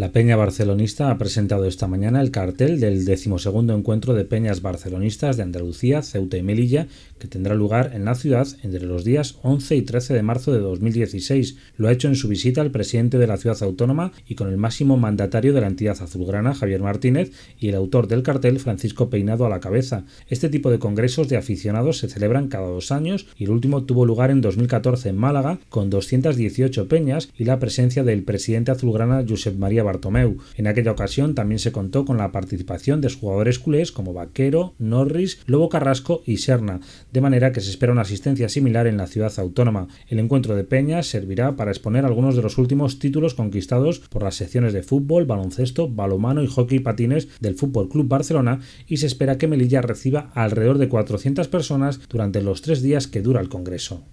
La Peña Barcelonista ha presentado esta mañana el cartel del decimosegundo encuentro de Peñas Barcelonistas de Andalucía, Ceuta y Melilla, que tendrá lugar en la ciudad entre los días 11 y 13 de marzo de 2016. Lo ha hecho en su visita al presidente de la ciudad autónoma y con el máximo mandatario de la entidad azulgrana, Javier Martínez, y el autor del cartel, Francisco Peinado, a la cabeza. Este tipo de congresos de aficionados se celebran cada dos años y el último tuvo lugar en 2014 en Málaga con 218 peñas y la presencia del presidente azulgrana, Josep María Bartomeu. En aquella ocasión también se contó con la participación de jugadores culés como Vaquero, Norris, Lobo Carrasco y Serna, de manera que se espera una asistencia similar en la ciudad autónoma. El encuentro de Peñas servirá para exponer algunos de los últimos títulos conquistados por las secciones de fútbol, baloncesto, balomano y hockey y patines del Fútbol Club Barcelona y se espera que Melilla reciba alrededor de 400 personas durante los tres días que dura el Congreso.